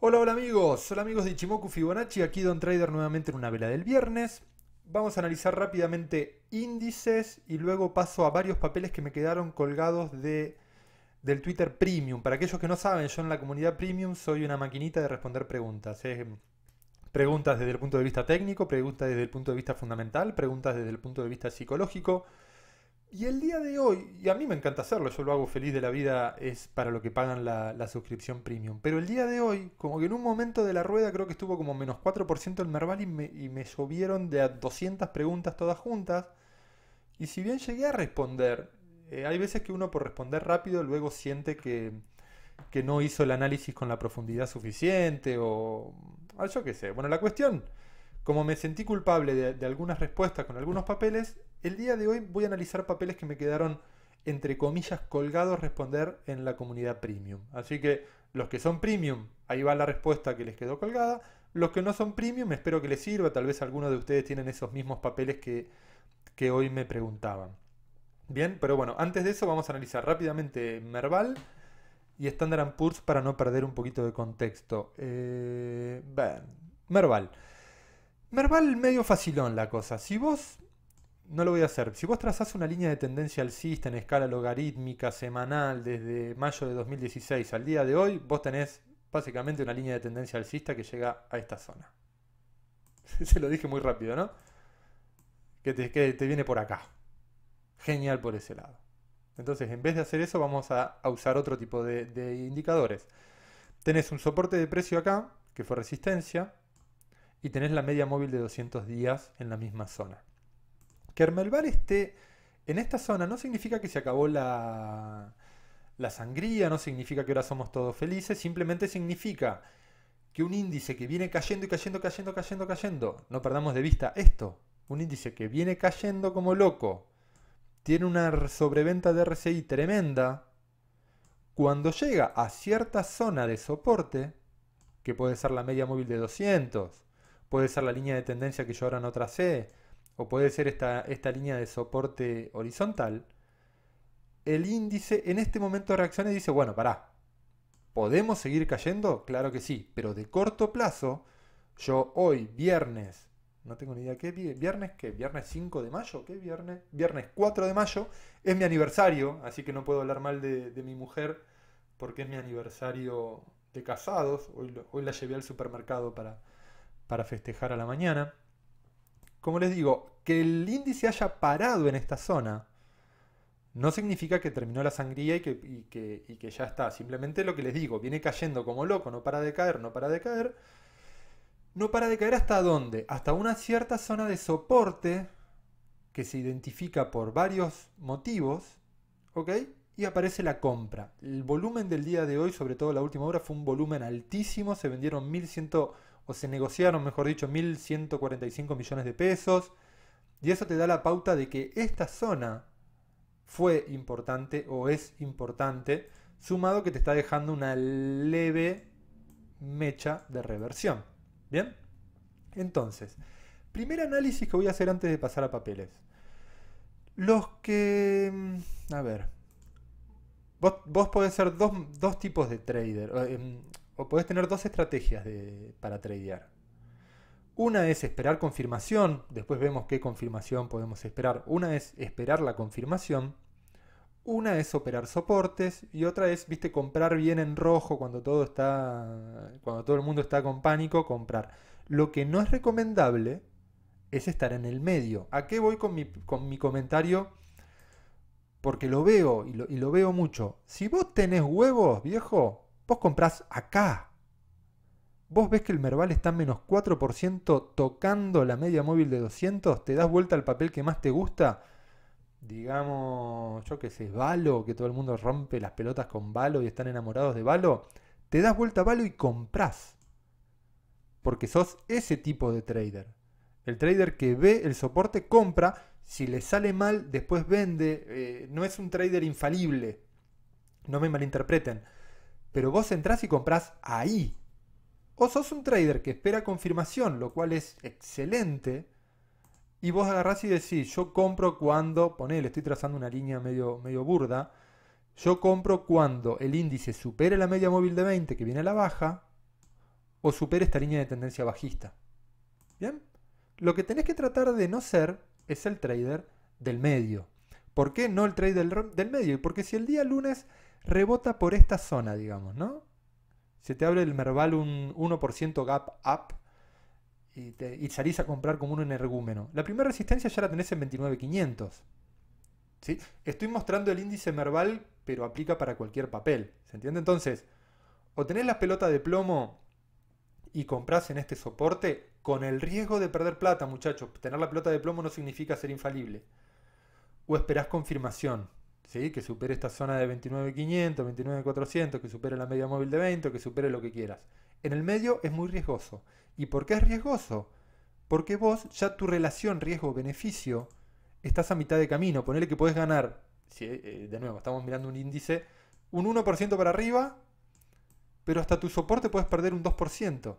Hola, hola amigos, hola amigos de Ichimoku Fibonacci, aquí Don Trader nuevamente en una vela del viernes. Vamos a analizar rápidamente índices y luego paso a varios papeles que me quedaron colgados de, del Twitter Premium. Para aquellos que no saben, yo en la comunidad Premium soy una maquinita de responder preguntas. Em, preguntas desde el punto de vista técnico, preguntas desde el punto de vista fundamental, preguntas desde el punto de vista psicológico, y el día de hoy, y a mí me encanta hacerlo, yo lo hago feliz de la vida, es para lo que pagan la, suscripción premium. Pero el día de hoy, como que en un momento de la rueda, creo que estuvo como menos 4% el Merval y me, llovieron de a 200 preguntas todas juntas. Y si bien llegué a responder, eh, hay veces que uno por responder rápido luego siente que, que no hizo el análisis con la profundidad suficiente o... Ah, yo qué sé. Bueno, la cuestión, como me sentí culpable de, de algunas respuestas con algunos papeles, el día de hoy voy a analizar papeles que me quedaron, entre comillas, colgados responder en la comunidad premium. Así que los que son premium, ahí va la respuesta que les quedó colgada. Los que no son premium, espero que les sirva. Tal vez algunos de ustedes tienen esos mismos papeles que, hoy me preguntaban. Bien, pero bueno, antes de eso vamos a analizar rápidamente Merval y Standard Poor's para no perder un poquito de contexto. Eh, Merval. Merval medio facilón la cosa. Si vos no lo voy a hacer. Si vos trazás una línea de tendencia alcista en escala logarítmica semanal desde mayo de 2016 al día de hoy, vos tenés básicamente una línea de tendencia alcista que llega a esta zona. Se lo dije muy rápido, ¿no? Que te, viene por acá. Genial por ese lado. Entonces, en vez de hacer eso, vamos a, usar otro tipo de, de indicadores. Tenés un soporte de precio acá, que fue resistencia, y tenés la media móvil de 200 días en la misma zona que Hermelbar esté en esta zona no significa que se acabó la, la sangría, no significa que ahora somos todos felices, simplemente significa que un índice que viene cayendo y cayendo, cayendo, cayendo, cayendo, no perdamos de vista esto, un índice que viene cayendo como loco, tiene una sobreventa de RSI tremenda, cuando llega a cierta zona de soporte, que puede ser la media móvil de 200, puede ser la línea de tendencia que yo ahora no tracé, o puede ser esta, esta línea de soporte horizontal, el índice en este momento reacciona y dice, bueno, pará, ¿podemos seguir cayendo? Claro que sí, pero de corto plazo, yo hoy, viernes, no tengo ni idea qué viernes, qué viernes 5 de mayo, qué viernes, viernes 4 de mayo, es mi aniversario, así que no puedo hablar mal de, mi mujer porque es mi aniversario de casados, hoy, hoy la llevé al supermercado para, para festejar a la mañana como les digo, que el índice haya parado en esta zona no significa que terminó la sangría y que, ya está. Simplemente lo que les digo, viene cayendo como loco, no para de caer, no para de caer. No para de caer hasta dónde? Hasta una cierta zona de soporte que se identifica por varios motivos, ¿ok? Y aparece la compra. El volumen del día de hoy, sobre todo la última hora, fue un volumen altísimo. Se vendieron 1100 o se negociaron, mejor dicho, 1.145 millones de pesos. Y eso te da la pauta de que esta zona fue importante o es importante, sumado que te está dejando una leve mecha de reversión. ¿Bien? Entonces, primer análisis que voy a hacer antes de pasar a papeles. Los que... Mm, a ver. Vos, podés ser dos tipos de trader. Eh, em, o podés tener dos estrategias para tradear. Una es esperar confirmación, después vemos qué confirmación podemos esperar. Una es esperar la confirmación, una es operar soportes y otra es, viste, comprar bien en rojo cuando todo está cuando todo el mundo está con pánico, comprar. Lo que no es recomendable es estar en el medio. ¿A qué voy con mi, comentario? Porque lo veo y lo, y lo veo mucho. Si vos tenés huevos, viejo, Vos comprás acá. Vos ves que el Merval está en menos 4% tocando la media móvil de 200, te das vuelta al papel que más te gusta, digamos, yo que sé, Valo, que todo el mundo rompe las pelotas con Valo y están enamorados de Valo, te das vuelta a Valo y comprás. Porque sos ese tipo de trader. El trader que ve el soporte compra, si le sale mal, después vende. Eh, no es un trader infalible. No me malinterpreten. Pero vos entrás y comprás ahí. O sos un trader que espera confirmación, lo cual es excelente. Y vos agarrás y decís, yo compro cuando, le estoy trazando una línea medio, medio burda. Yo compro cuando el índice supere la media móvil de 20 que viene a la baja o supere esta línea de tendencia bajista. ¿Bien? Lo que tenés que tratar de no ser es el trader del medio. ¿Por qué no el trader del medio? Porque si el día lunes rebota por esta zona, digamos, ¿no? Se te abre el Merval un 1% gap up y, te, salís a comprar como un energúmeno. La primera resistencia ya la tenés en 29,500. ¿sí? Estoy mostrando el índice Merval, pero aplica para cualquier papel. ¿Se entiende? Entonces, o tenés la pelota de plomo y compras en este soporte con el riesgo de perder plata, muchachos. Tener la pelota de plomo no significa ser infalible. O esperás confirmación que supere esta zona de 29,500, 29,400, que supere la media móvil de 20, que supere lo que quieras. En el medio es muy riesgoso. ¿Y por qué es riesgoso? Porque vos ya tu relación riesgo-beneficio estás a mitad de camino. Ponele que puedes ganar, si, eh, eh, de nuevo, estamos mirando un índice, un 1% para arriba, pero hasta tu soporte puedes perder un 2%.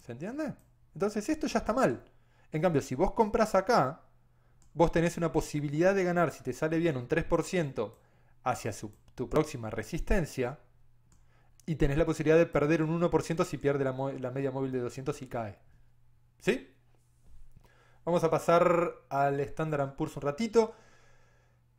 ¿Se entiende? Entonces esto ya está mal. En cambio, si vos compras acá, vos tenés una posibilidad de ganar, si te sale bien, un 3% hacia tu próxima resistencia y tenés la posibilidad de perder un 1% si pierde la, media móvil de 200 y cae. ¿Sí? Vamos a pasar al Standard Poor's un ratito.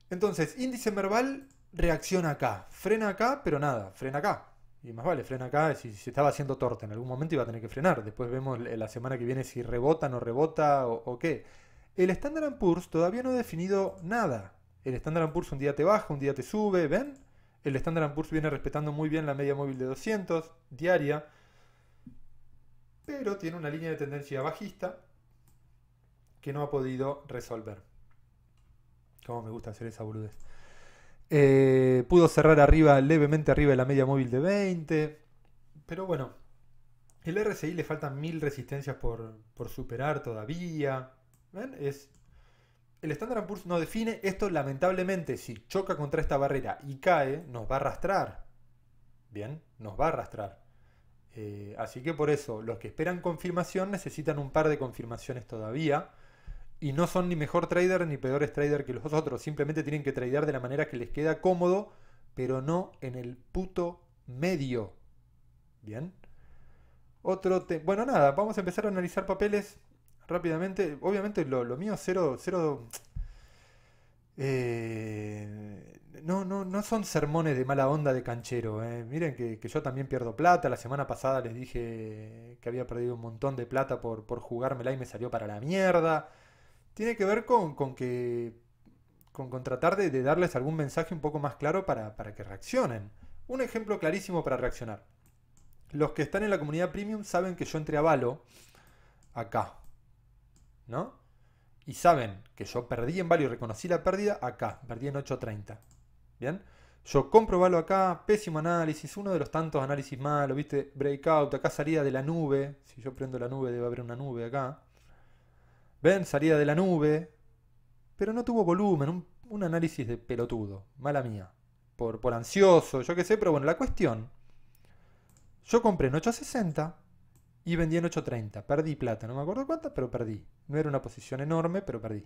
Entonces, índice Merval reacciona acá. Frena acá, pero nada, frena acá. Y más vale, frena acá si se estaba haciendo torta. En algún momento iba a tener que frenar. Después vemos la semana que viene si rebota, no rebota o qué. El Standard Poor's todavía no ha definido nada. El Standard Poor's un día te baja, un día te sube, ¿ven? El Standard Poor's viene respetando muy bien la media móvil de 200 diaria, pero tiene una línea de tendencia bajista que no ha podido resolver. Como me gusta hacer esa boludez. Eh, pudo cerrar arriba, levemente arriba de la media móvil de 20. Pero bueno, el RSI le faltan mil resistencias por, por superar todavía. Es, el Standard Poor's no define esto, lamentablemente, si choca contra esta barrera y cae, nos va a arrastrar. Bien, nos va a arrastrar. Eh, así que por eso, los que esperan confirmación necesitan un par de confirmaciones todavía. Y no son ni mejor trader ni peores trader que los otros. Simplemente tienen que trader de la manera que les queda cómodo, pero no en el puto medio. Bien. Otro Bueno, nada, vamos a empezar a analizar papeles rápidamente, obviamente lo, mío cero, eh, no, no, no son sermones de mala onda de canchero. Eh. Miren que, yo también pierdo plata. La semana pasada les dije que había perdido un montón de plata por, por jugármela y me salió para la mierda. Tiene que ver con, que. con, tratar de, darles algún mensaje un poco más claro para, que reaccionen. Un ejemplo clarísimo para reaccionar. Los que están en la comunidad premium saben que yo entré a Valo acá, ¿no? Y saben que yo perdí en y reconocí la pérdida acá, perdí en 8.30. ¿Bien? Yo compro acá, pésimo análisis, uno de los tantos análisis malos, ¿viste? Breakout, acá salida de la nube. Si yo prendo la nube, debe haber una nube acá. ¿Ven? Salida de la nube. Pero no tuvo volumen, un, análisis de pelotudo, mala mía. Por, por ansioso, yo qué sé, pero bueno, la cuestión. Yo compré en 860 y vendí en 8.30. Perdí plata, no me acuerdo cuánta, pero perdí. No era una posición enorme, pero perdí.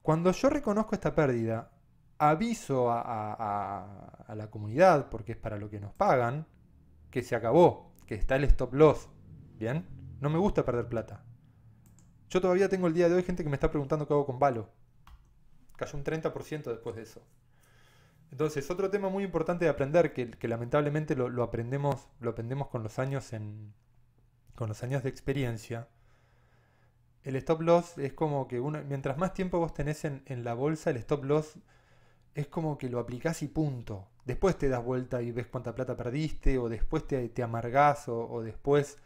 Cuando yo reconozco esta pérdida, aviso a, la comunidad, porque es para lo que nos pagan, que se acabó, que está el stop loss. ¿Bien? No me gusta perder plata. Yo todavía tengo el día de hoy gente que me está preguntando qué hago con balo Cayó un 30% después de eso. Entonces, otro tema muy importante de aprender, que, lamentablemente lo, aprendemos, lo aprendemos con los años en, con los años de experiencia. El stop loss es como que uno, mientras más tiempo vos tenés en, en la bolsa, el stop loss es como que lo aplicás y punto. Después te das vuelta y ves cuánta plata perdiste, o después te, te amargás, o, o, después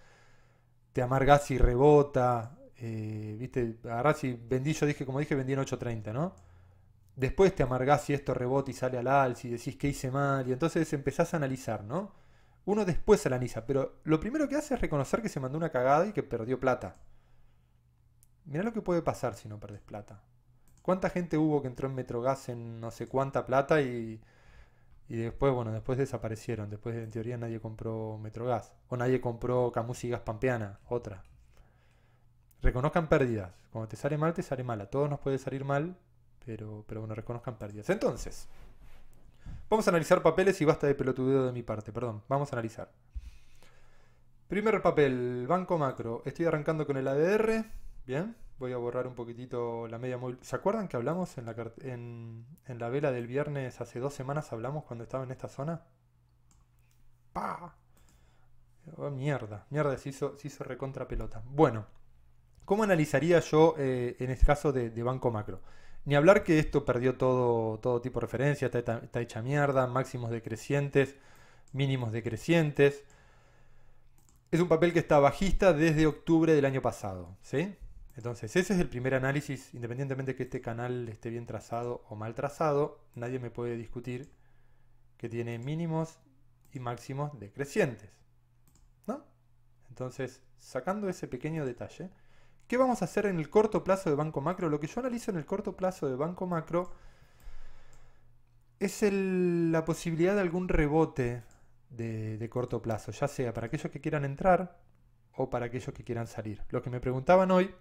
te amargás y rebota. Eh, viste, agarrás y vendí, yo dije, como dije, vendí en 8.30, ¿no? después te amargás si esto rebota y sale al alza y decís que hice mal, y entonces empezás a analizar, ¿no? Uno después analiza, pero lo primero que hace es reconocer que se mandó una cagada y que perdió plata. Mirá lo que puede pasar si no perdés plata. ¿Cuánta gente hubo que entró en Metrogas en no sé cuánta plata y, y después, bueno, después desaparecieron? Después, en teoría, nadie compró Metrogas. O nadie compró Camus y Gas Pampeana, otra. Reconozcan pérdidas. Cuando te sale mal, te sale mal. A todos nos puede salir mal, pero, pero bueno, reconozcan pérdidas. Entonces, vamos a analizar papeles y basta de pelotudeo de mi parte, perdón. Vamos a analizar. Primer papel, Banco Macro. Estoy arrancando con el ADR. Bien, voy a borrar un poquitito la media móvil. ¿Se acuerdan que hablamos en la, vela del viernes? Hace dos semanas hablamos cuando estaba en esta zona. ¡Pah! Oh, mierda, mierda, se hizo, se recontra pelota. Bueno, ¿cómo analizaría yo eh, en este caso de Banco Macro? Ni hablar que esto perdió todo, todo tipo de referencia, está, hecha mierda, máximos decrecientes, mínimos decrecientes. Es un papel que está bajista desde octubre del año pasado, ¿sí? Entonces, ese es el primer análisis, independientemente de que este canal esté bien trazado o mal trazado, nadie me puede discutir que tiene mínimos y máximos decrecientes. ¿No? Entonces, sacando ese pequeño detalle, ¿Qué vamos a hacer en el corto plazo de Banco Macro? Lo que yo analizo en el corto plazo de Banco Macro es la posibilidad de algún rebote de, corto plazo, ya sea para aquellos que quieran entrar o para aquellos que quieran salir. Lo que me preguntaban hoy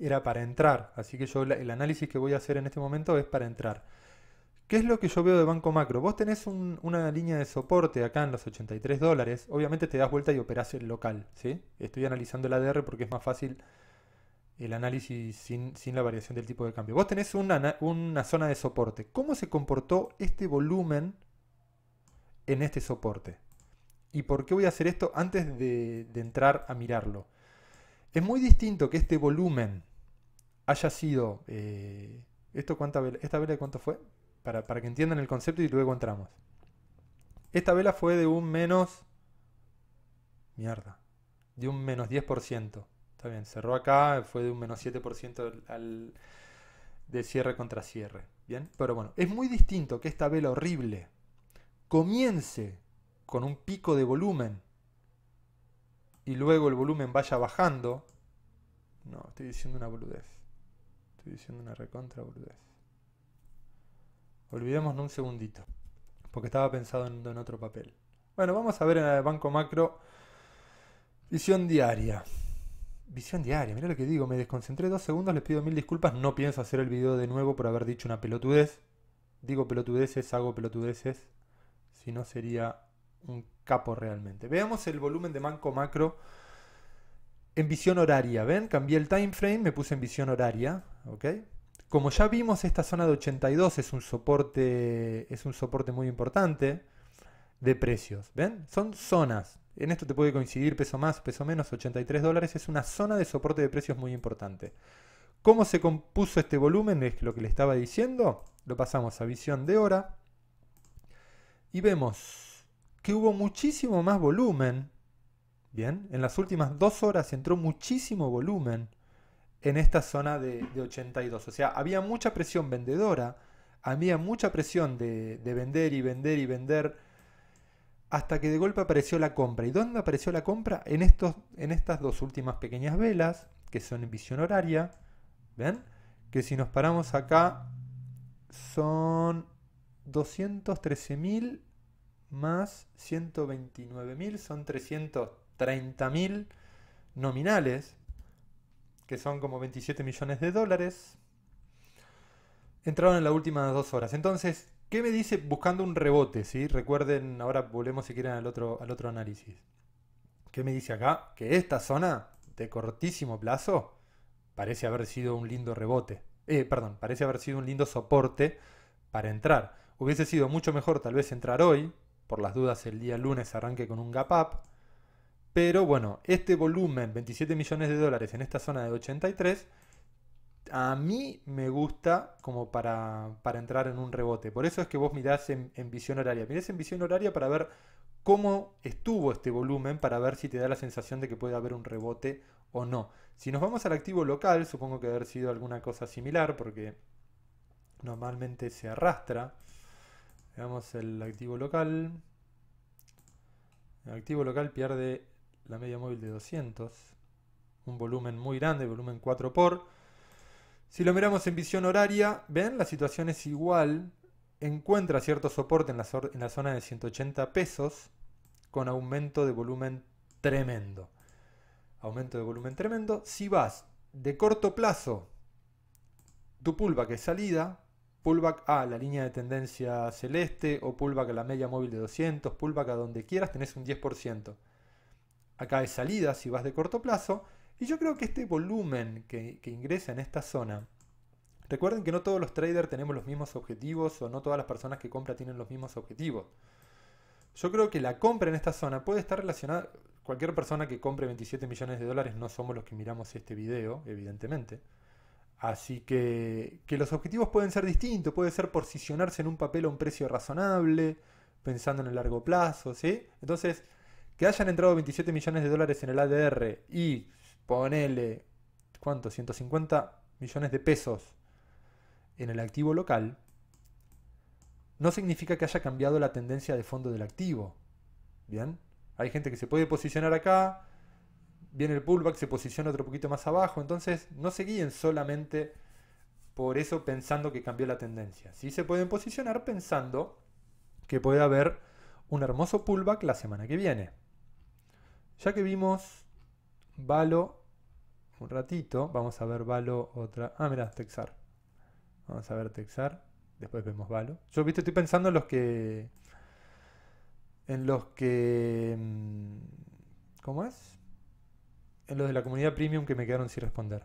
era para entrar, así que yo el análisis que voy a hacer en este momento es para entrar. ¿Qué es lo que yo veo de Banco Macro? Vos tenés una línea de soporte acá en los 83 dólares, obviamente te das vuelta y operás el local, ¿sí? Estoy analizando el ADR porque es más fácil el análisis sin, la variación del tipo de cambio. Vos tenés una, zona de soporte. ¿Cómo se comportó este volumen en este soporte? ¿Y por qué voy a hacer esto antes de, entrar a mirarlo? Es muy distinto que este volumen haya sido... Eh, ¿esto cuánta ¿Esta vela de cuánto fue? Para, para que entiendan el concepto y luego entramos. Esta vela fue de un menos... Mierda. De un menos 10% está bien. Cerró acá, fue de un menos 7% al, de cierre contra cierre. Bien, pero bueno, es muy distinto que esta vela horrible comience con un pico de volumen y luego el volumen vaya bajando. No, estoy diciendo una boludez. Estoy diciendo una recontra boludez. Olvidémonos un segundito, porque estaba pensando en, otro papel. Bueno, vamos a ver en el banco macro visión diaria. Visión diaria, mira lo que digo, me desconcentré dos segundos, les pido mil disculpas, no pienso hacer el video de nuevo por haber dicho una pelotudez. Digo pelotudeces, hago pelotudeces, si no sería un capo realmente. Veamos el volumen de Manco Macro en visión horaria, ¿ven? Cambié el time frame, me puse en visión horaria, ¿ok? Como ya vimos, esta zona de 82 es un soporte, es un soporte muy importante de precios, ¿ven? Son zonas, en esto te puede coincidir peso más, peso menos, 83 dólares, es una zona de soporte de precios muy importante. ¿Cómo se compuso este volumen? Es lo que le estaba diciendo. Lo pasamos a visión de hora. Y vemos que hubo muchísimo más volumen. Bien, en las últimas dos horas entró muchísimo volumen en esta zona de, 82. O sea, había mucha presión vendedora, había mucha presión de vender y vender y vender hasta que de golpe apareció la compra. ¿Y dónde apareció la compra? En, estos, en estas dos últimas pequeñas velas, que son en visión horaria, ¿ven? Que si nos paramos acá, son 213.000 más 129.000, son 330.000 nominales, que son como 27 millones de dólares, entraron en las últimas dos horas. Entonces, ¿Qué me dice buscando un rebote? ¿sí? Recuerden, ahora volvemos si quieren al otro, al otro análisis. ¿Qué me dice acá? Que esta zona de cortísimo plazo parece haber sido un lindo rebote. Eh, perdón, parece haber sido un lindo soporte para entrar. Hubiese sido mucho mejor tal vez entrar hoy, por las dudas el día lunes arranque con un gap up. Pero bueno, este volumen, 27 millones de dólares en esta zona de 83, a mí me gusta como para, entrar en un rebote. Por eso es que vos mirás en, visión horaria. Mirás en visión horaria para ver cómo estuvo este volumen, para ver si te da la sensación de que puede haber un rebote o no. Si nos vamos al activo local, supongo que haber sido alguna cosa similar, porque normalmente se arrastra. Veamos el activo local. El activo local pierde la media móvil de 200. Un volumen muy grande, volumen 4 por. Si lo miramos en visión horaria, ven, la situación es igual, encuentra cierto soporte en la, zona de 180 pesos con aumento de volumen tremendo. Aumento de volumen tremendo. Si vas de corto plazo, tu pullback es salida, pullback a la línea de tendencia celeste o pullback a la media móvil de 200, pullback a donde quieras, tenés un 10%. Acá es salida si vas de corto plazo y yo creo que este volumen que, ingresa en esta zona, recuerden que no todos los traders tenemos los mismos objetivos o no todas las personas que compran tienen los mismos objetivos. Yo creo que la compra en esta zona puede estar relacionada, cualquier persona que compre 27 millones de dólares no somos los que miramos este video, evidentemente. Así que, que los objetivos pueden ser distintos, puede ser posicionarse en un papel a un precio razonable, pensando en el largo plazo, ¿sí? Entonces, que hayan entrado 27 millones de dólares en el ADR y ponele, ¿cuánto? 150 millones de pesos en el activo local, no significa que haya cambiado la tendencia de fondo del activo. ¿Bien? Hay gente que se puede posicionar acá, viene el pullback, se posiciona otro poquito más abajo, entonces no se guíen solamente por eso pensando que cambió la tendencia. Sí se pueden posicionar pensando que puede haber un hermoso pullback la semana que viene. Ya que vimos Valo un ratito. Vamos a ver Valo otra. Ah, mira, Texar. Vamos a ver Texar. Después vemos Valo. Yo, viste, estoy pensando en los que. En los que. Mm, ¿Cómo es? En los de la comunidad premium que me quedaron sin responder.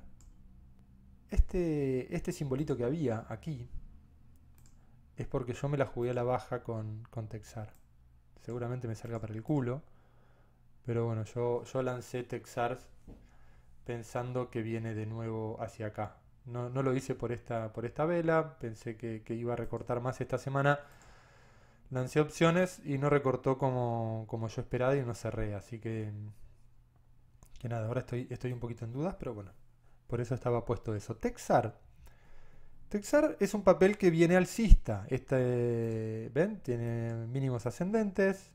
Este, este simbolito que había aquí es porque yo me la jugué a la baja con, con Texar. Seguramente me salga para el culo. Pero bueno, yo, yo lancé Texars pensando que viene de nuevo hacia acá. No, lo hice por esta, por esta vela, pensé que, iba a recortar más esta semana. Lancé opciones y no recortó como, como yo esperaba y no cerré. Así que, que nada, ahora estoy, estoy un poquito en dudas, pero bueno, por eso estaba puesto eso. Texar. Texar es un papel que viene alcista. Este, ¿Ven? Tiene mínimos ascendentes,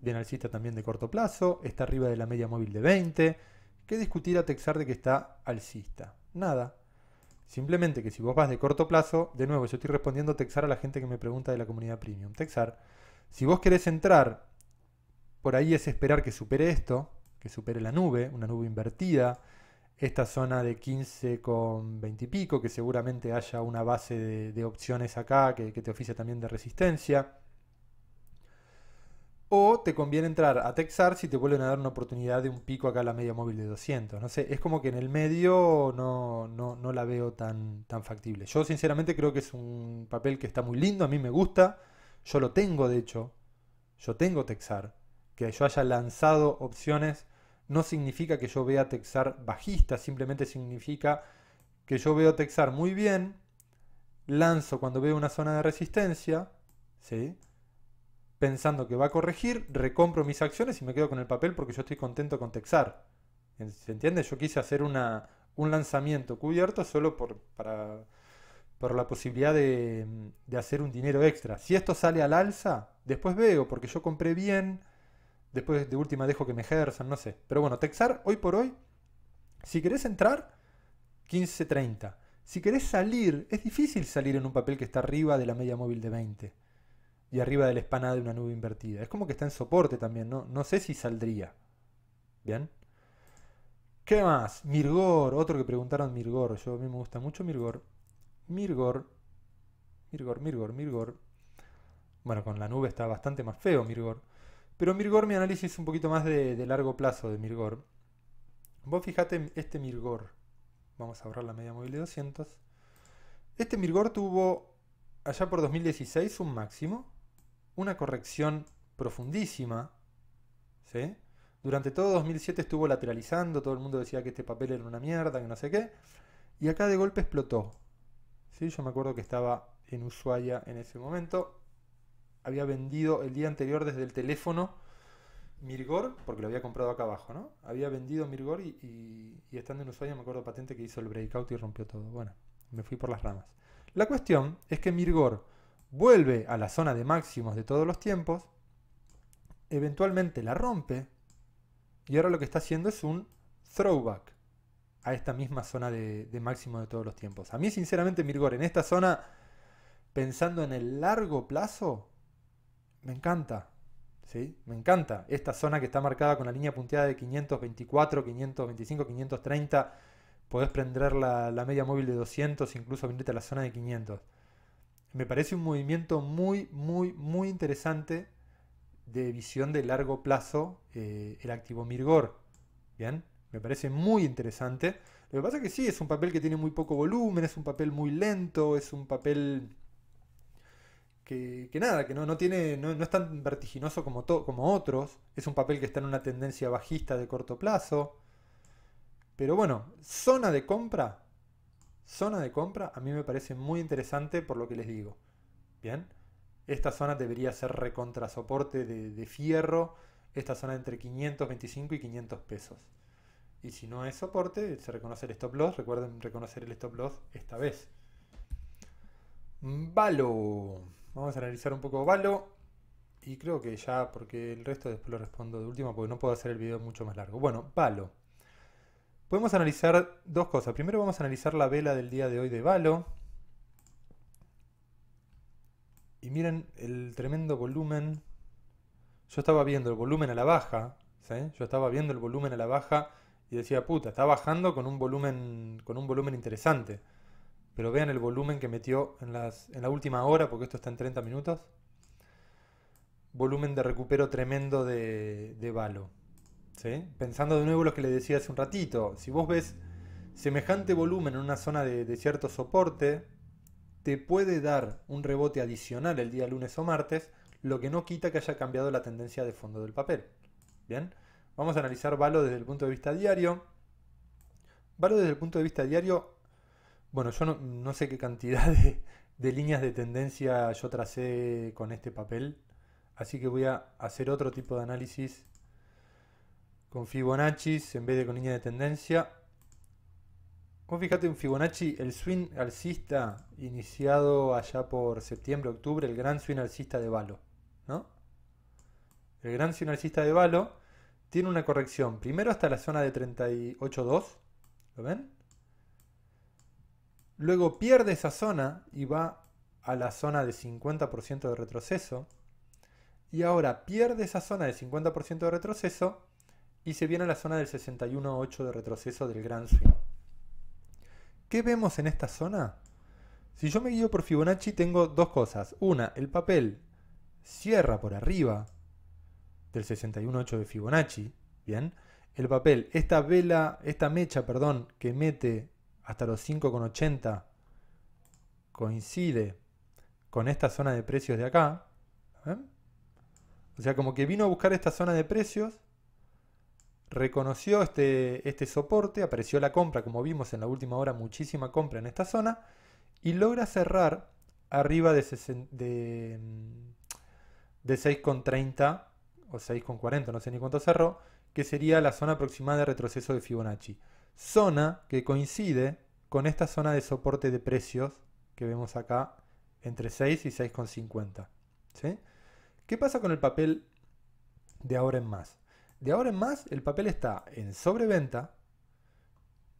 Bien alcista también de corto plazo, está arriba de la media móvil de 20. ¿Qué discutir a Texar de que está alcista? Nada. Simplemente que si vos vas de corto plazo, de nuevo, yo estoy respondiendo Texar a la gente que me pregunta de la comunidad premium. Texar, si vos querés entrar, por ahí es esperar que supere esto, que supere la nube, una nube invertida, esta zona de 15 con 20 y pico, que seguramente haya una base de, opciones acá que, que te oficia también de resistencia. O te conviene entrar a Texar si te vuelven a dar una oportunidad de un pico acá a la media móvil de 200. No sé, es como que en el medio no, no, la veo tan, tan factible. Yo sinceramente creo que es un papel que está muy lindo, a mí me gusta. Yo lo tengo, de hecho. Yo tengo Texar. Que yo haya lanzado opciones no significa que yo vea Texar bajista, simplemente significa que yo veo Texar muy bien, lanzo cuando veo una zona de resistencia, ¿sí? pensando que va a corregir, recompro mis acciones y me quedo con el papel porque yo estoy contento con Texar. ¿Se entiende? Yo quise hacer un lanzamiento cubierto solo por, para, por la posibilidad de, de, hacer un dinero extra. Si esto sale al alza, después veo, porque yo compré bien, después de última dejo que me ejerzan, no sé. Pero bueno, Texar, hoy por hoy, si querés entrar, 15.30. Si querés salir, es difícil salir en un papel que está arriba de la media móvil de 20 y arriba de la espanada de una nube invertida. Es como que está en soporte también, ¿no? No sé si saldría. ¿Bien? ¿Qué más? Mirgor, otro que preguntaron Mirgor. Yo a mí me gusta mucho Mirgor. Mirgor. Mirgor, Mirgor, Mirgor. Bueno, con la nube está bastante más feo Mirgor. Pero Mirgor, mi análisis es un poquito más de, de, largo plazo de Mirgor. Vos fijate este Mirgor. Vamos a ahorrar la media móvil de 200. Este Mirgor tuvo allá por 2016 un máximo una corrección profundísima. Durante todo 2007 estuvo lateralizando, todo el mundo decía que este papel era una mierda, que no sé qué. Y acá de golpe explotó. ¿sí? Yo me acuerdo que estaba en Ushuaia en ese momento. Había vendido el día anterior desde el teléfono Mirgor, porque lo había comprado acá abajo, ¿no? Había vendido Mirgor y, y estando en Ushuaia me acuerdo patente que hizo el breakout y rompió todo. Bueno, me fui por las ramas. La cuestión es que Mirgor vuelve a la zona de máximos de todos los tiempos, eventualmente la rompe y ahora lo que está haciendo es un throwback a esta misma zona de, máximos de todos los tiempos. A mí sinceramente, Mirgor, en esta zona, pensando en el largo plazo, me encanta. ¿sí? Me encanta esta zona que está marcada con la línea punteada de 524, 525, 530. Podés prender la, media móvil de 200, incluso venirte a la zona de 500 me parece un movimiento muy, muy, muy interesante de visión de largo plazo eh, el activo Mirgor. ¿Bien? Me parece muy interesante. Lo que pasa es que sí, es un papel que tiene muy poco volumen, es un papel muy lento, es un papel que, nada, que no, tiene, no, es tan vertiginoso como, como otros. Es un papel que está en una tendencia bajista de corto plazo. Pero bueno, zona de compra Zona de compra a mí me parece muy interesante por lo que les digo. Bien, esta zona debería ser recontra soporte de, fierro, esta zona entre 525 y 500 pesos. Y si no es soporte, se reconoce el stop loss. Recuerden reconocer el stop loss esta vez. Valo. Vamos a analizar un poco Valo. Y creo que ya, porque el resto después lo respondo de última, porque no puedo hacer el video mucho más largo. Bueno, Valo. Podemos analizar dos cosas. Primero vamos a analizar la vela del día de hoy de Valo. Y miren el tremendo volumen. Yo estaba viendo el volumen a la baja. Yo estaba viendo el volumen a la baja y decía, puta, está bajando con un volumen, con un volumen interesante. Pero vean el volumen que metió en, la última hora, porque esto está en 30 minutos. Volumen de recupero tremendo de, de Valo. Pensando de nuevo lo que le decía hace un ratito, si vos ves semejante volumen en una zona de, cierto soporte, te puede dar un rebote adicional el día lunes o martes, lo que no quita que haya cambiado la tendencia de fondo del papel. Bien, vamos a analizar Valo desde el punto de vista diario. Valo desde el punto de vista diario, bueno, yo no, sé qué cantidad de, de líneas de tendencia yo tracé con este papel, así que voy a hacer otro tipo de análisis con Fibonacci en vez de con línea de tendencia. Vos fijate en Fibonacci, el swing alcista iniciado allá por septiembre, octubre, el gran swing alcista de Valo. ¿no? El gran swing alcista de Valo tiene una corrección. Primero hasta la zona de 38.2. ¿Lo ven? Luego pierde esa zona y va a la zona de 50% de retroceso. Y ahora pierde esa zona de 50% de retroceso y se viene a la zona del 61.8 de retroceso del gran Swing. ¿Qué vemos en esta zona? Si yo me guío por Fibonacci tengo dos cosas. Una, el papel cierra por arriba del 61.8 de Fibonacci, ¿bien? El papel, esta vela, esta mecha, perdón, que mete hasta los 5.80 coincide con esta zona de precios de acá. ¿eh? O sea, como que vino a buscar esta zona de precios reconoció este, este soporte, apareció la compra, como vimos en la última hora, muchísima compra en esta zona, y logra cerrar arriba de, de, 6,30 o 6,40, no sé ni cuánto cerró, que sería la zona aproximada de retroceso de Fibonacci. Zona que coincide con esta zona de soporte de precios que vemos acá entre 6 y 6,50. ¿sí? ¿Qué pasa con el papel de ahora en más? De ahora en más, el papel está en sobreventa,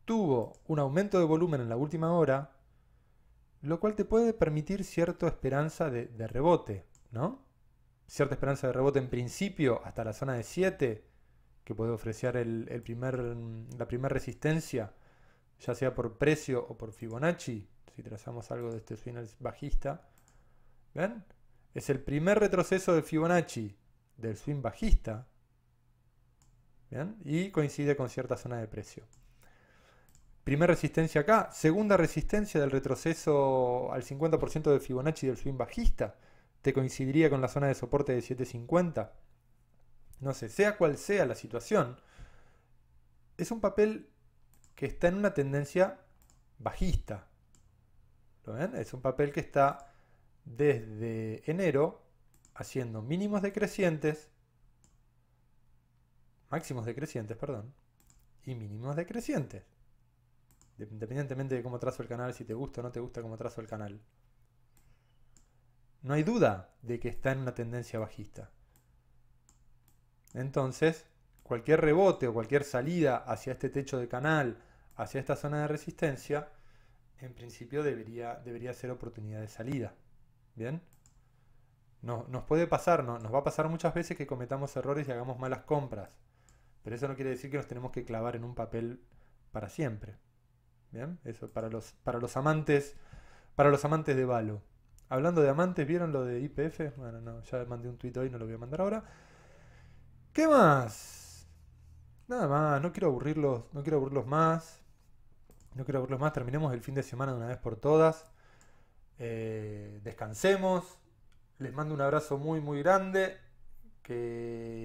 tuvo un aumento de volumen en la última hora, lo cual te puede permitir cierta esperanza de, rebote, ¿no? Cierta esperanza de rebote en principio hasta la zona de 7, que puede ofrecer el, primer, la primera resistencia, ya sea por precio o por Fibonacci, si trazamos algo de este swing bajista. ¿Ven? Es el primer retroceso de Fibonacci del swing bajista, y coincide con cierta zona de precio. Primera resistencia acá, segunda resistencia del retroceso al 50% de Fibonacci del swing bajista. Te coincidiría con la zona de soporte de 750. No sé, sea cual sea la situación, es un papel que está en una tendencia bajista. ¿Lo ven? Es un papel que está desde enero haciendo mínimos decrecientes máximos decrecientes, perdón, y mínimos decrecientes. Independientemente de cómo trazo el canal, si te gusta o no te gusta cómo trazo el canal. No hay duda de que está en una tendencia bajista. Entonces, cualquier rebote o cualquier salida hacia este techo de canal, hacia esta zona de resistencia, en principio debería, debería ser oportunidad de salida. ¿Bien? No, nos puede pasar, nos va a pasar muchas veces que cometamos errores y hagamos malas compras. Pero eso no quiere decir que nos tenemos que clavar en un papel para siempre. ¿Bien? Eso para los, para los amantes, para los amantes de Valo. Hablando de amantes, ¿vieron lo de IPF? Bueno, no, ya mandé un tuit hoy, no lo voy a mandar ahora. ¿Qué más? Nada más, no quiero aburrirlos, no quiero aburrirlos más. No quiero aburrirlos más, terminemos el fin de semana de una vez por todas. Eh, descansemos. Les mando un abrazo muy, muy grande. Que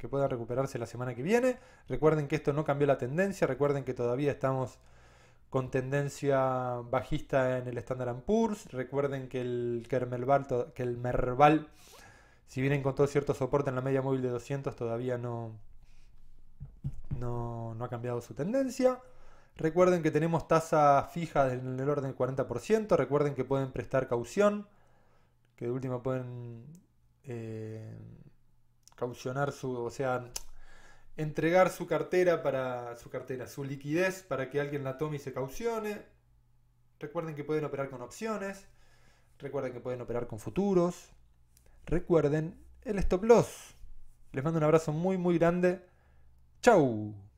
que puedan recuperarse la semana que viene. Recuerden que esto no cambió la tendencia, recuerden que todavía estamos con tendencia bajista en el Standard Poor's, recuerden que el, Merval, que el Merval, si bien encontró cierto soporte en la media móvil de 200, todavía no, no, ha cambiado su tendencia. Recuerden que tenemos tasa fija en el orden del 40%, recuerden que pueden prestar caución, que de última pueden... Eh, caucionar su, o sea, entregar su cartera para su cartera, su liquidez para que alguien la tome y se caucione. Recuerden que pueden operar con opciones, recuerden que pueden operar con futuros. Recuerden el stop loss. Les mando un abrazo muy muy grande. Chau.